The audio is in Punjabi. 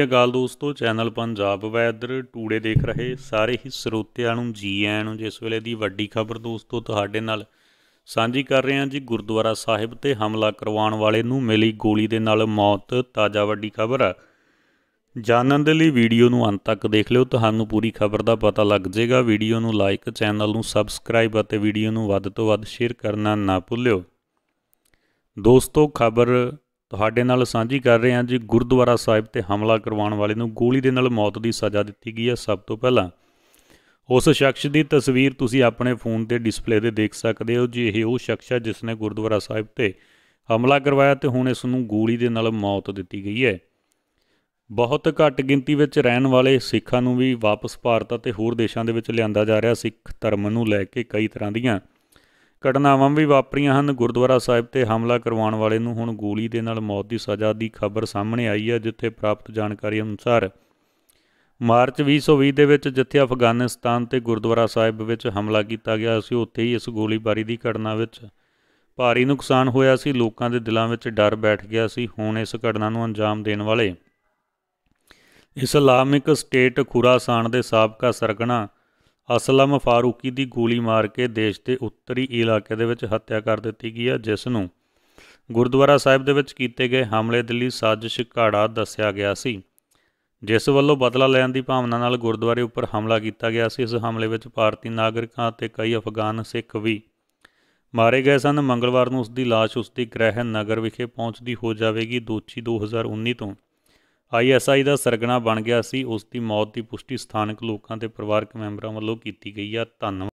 ਸਤਿ ਅਕਾਲ ਦੋਸਤੋ ਚੈਨਲ ਪੰਜਾਬ ਵੈਦਰ ਟੂਡੇ ਦੇਖ ਰਹੇ ਸਾਰੇ ਹੀ ਸਰੋਤਿਆਂ ਨੂੰ ਜੀ ਆਇਆਂ ਨੂੰ ਜਿਸ ਵੇਲੇ ਦੀ ਵੱਡੀ ਖਬਰ ਦੋਸਤੋ ਤੁਹਾਡੇ ਨਾਲ ਸਾਂਝੀ ਕਰ ਰਹੇ ਹਾਂ ਜੀ ਗੁਰਦੁਆਰਾ ਸਾਹਿਬ ਤੇ ਹਮਲਾ ਕਰਵਾਉਣ ਵਾਲੇ ਨੂੰ ਮਿਲੀ ਗੋਲੀ ਦੇ ਨਾਲ ਮੌਤ ਤਾਜ਼ਾ ਵੱਡੀ ਖਬਰ ਆ ਜਾਣਨ ਦੇ ਲਈ ਵੀਡੀਓ ਨੂੰ ਅੰਤ ਤੱਕ ਦੇਖ ਲਿਓ ਤੁਹਾਨੂੰ ਪੂਰੀ ਖਬਰ ਦਾ ਪਤਾ ਲੱਗ ਜਾਏਗਾ ਵੀਡੀਓ ਨੂੰ ਲਾਈਕ ਚੈਨਲ ਨੂੰ ਸਬਸਕ੍ਰਾਈਬ ਅਤੇ ਵੀਡੀਓ ਨੂੰ ਵੱਧ ਤੋਂ ਵੱਧ ਸ਼ੇਅਰ ਕਰਨਾ ਨਾ ਭੁੱਲਿਓ ਦੋਸਤੋ ਖਬਰ ਤੁਹਾਡੇ ਨਾਲ ਸਾਂਝੀ ਕਰ ਰਹੇ ਹਾਂ ਜੀ ਗੁਰਦੁਆਰਾ ਸਾਹਿਬ ਤੇ ਹਮਲਾ ਕਰਵਾਉਣ ਵਾਲੇ ਨੂੰ ਗੋਲੀ ਦੇ ਨਾਲ ਮੌਤ ਦੀ ਸਜ਼ਾ ਦਿੱਤੀ ਗਈ ਹੈ ਸਭ ਤੋਂ ਪਹਿਲਾਂ ਉਸ ਸ਼ਖਸ ਦੀ ਤਸਵੀਰ ਤੁਸੀਂ ਆਪਣੇ ਫੋਨ ਤੇ ਡਿਸਪਲੇ ਤੇ ਦੇਖ ਸਕਦੇ ਹੋ ਜੀ ਇਹ ਉਹ ਸ਼ਖਸ ਹੈ ਜਿਸ ਨੇ ਗੁਰਦੁਆਰਾ ਸਾਹਿਬ ਤੇ ਹਮਲਾ ਕਰਵਾਇਆ ਤੇ ਹੁਣ ਇਸ ਨੂੰ ਗੋਲੀ ਦੇ ਨਾਲ ਮੌਤ ਦਿੱਤੀ ਗਈ ਹੈ ਬਹੁਤ ਘੱਟ ਗਿਣਤੀ ਵਿੱਚ ਰਹਿਣ ਵਾਲੇ ਸਿੱਖਾਂ ਨੂੰ ਵੀ ਵਾਪਸ ਭਾਰਤ ਅਤੇ ਹੋਰ ਦੇਸ਼ਾਂ ਦੇ ਵਿੱਚ ਲਿਆਂਦਾ ਜਾ ਰਿਹਾ ਸਿੱਖ ਧਰਮ ਨੂੰ ਲੈ ਕੇ ਕਈ ਤਰ੍ਹਾਂ ਦੀਆਂ ਘਟਨਾਵਾਂ ਵੀ ਵਾਪਰੀਆਂ ਹਨ ਗੁਰਦੁਆਰਾ ਸਾਹਿਬ ਤੇ ਹਮਲਾ ਕਰਵਾਉਣ ਵਾਲੇ ਨੂੰ ਹੁਣ ਗੋਲੀ ਦੇ ਨਾਲ ਮੌਤ ਦੀ ਸਜ਼ਾ ਦੀ ਖਬਰ ਸਾਹਮਣੇ ਆਈ ਹੈ ਜਿੱਥੇ ਪ੍ਰਾਪਤ ਜਾਣਕਾਰੀ ਅਨੁਸਾਰ ਮਾਰਚ 2020 ਦੇ ਵਿੱਚ ਜਿੱਥੇ ਅਫਗਾਨਿਸਤਾਨ ਤੇ ਗੁਰਦੁਆਰਾ ਸਾਹਿਬ ਵਿੱਚ ਹਮਲਾ ਕੀਤਾ ਗਿਆ ਸੀ ਉੱਥੇ ਹੀ ਇਸ ਗੋਲੀਬਾਰੀ ਦੀ ਘਟਨਾ ਵਿੱਚ ਭਾਰੀ ਨੁਕਸਾਨ ਹੋਇਆ ਸੀ ਲੋਕਾਂ ਦੇ ਦਿਲਾਂ ਵਿੱਚ ਡਰ ਬੈਠ ਗਿਆ ਸੀ ਹੁਣ ਇਸ ਘਟਨਾ ਨੂੰ ਅੰਜਾਮ ਦੇਣ ਵਾਲੇ ਇਸਲਾਮਿਕ ਸਟੇਟ ਖੁਰਾਸਾਨ ਦੇ ਸਾਬਕਾ ਸਰਗਣਾ ਅਸਲਮ ਫਾਰੂਕੀ ਦੀ ਗੋਲੀ ਮਾਰ ਕੇ ਦੇਸ਼ ਦੇ ਉੱਤਰੀ ਇਲਾਕੇ ਦੇ ਵਿੱਚ ਹੱਤਿਆ ਕਰ ਦਿੱਤੀ ਗਈ ਹੈ ਜਿਸ ਨੂੰ ਗੁਰਦੁਆਰਾ ਸਾਹਿਬ ਦੇ ਵਿੱਚ ਕੀਤੇ ਗਏ ਹਮਲੇ ਦੇ ਲਈ ਸਾਜ਼ਿਸ਼ ਘਾੜਾ ਦੱਸਿਆ ਗਿਆ ਸੀ ਜਿਸ ਵੱਲੋਂ ਬਦਲਾ ਲੈਣ ਦੀ ਭਾਵਨਾ ਨਾਲ ਗੁਰਦੁਆਰੇ ਉੱਪਰ ਹਮਲਾ ਕੀਤਾ ਗਿਆ ਸੀ ਇਸ ਹਮਲੇ ਵਿੱਚ ਭਾਰਤੀ ਨਾਗਰਿਕਾਂ ਅਤੇ ਕਈ ਅਫਗਾਨ ਸਿੱਖ ਵੀ ਮਾਰੇ ਗਏ ਸਨ ਮੰਗਲਵਾਰ ਨੂੰ ਉਸ ਦੀ ਲਾਸ਼ ਉਸ ਦੀ ਗ੍ਰਹਿ ਨਗਰ ਵਿਖੇ ਪਹੁੰਚਦੀ ਹੋ ਜਾਵੇਗੀ ਦੋਚੀ 2019 ਤੋਂ ਆਈਐਸਆਈ ਦਾ ਸਰਗਨਾ ਬਣ ਗਿਆ ਸੀ ਉਸ ਦੀ ਮੌਤ ਦੀ ਪੁਸ਼ਟੀ ਸਥਾਨਕ ਲੋਕਾਂ ਤੇ ਪਰਿਵਾਰਕ ਮੈਂਬਰਾਂ ਵੱਲੋਂ ਕੀਤੀ ਗਈ ਆ ਧੰਨਵਾਦ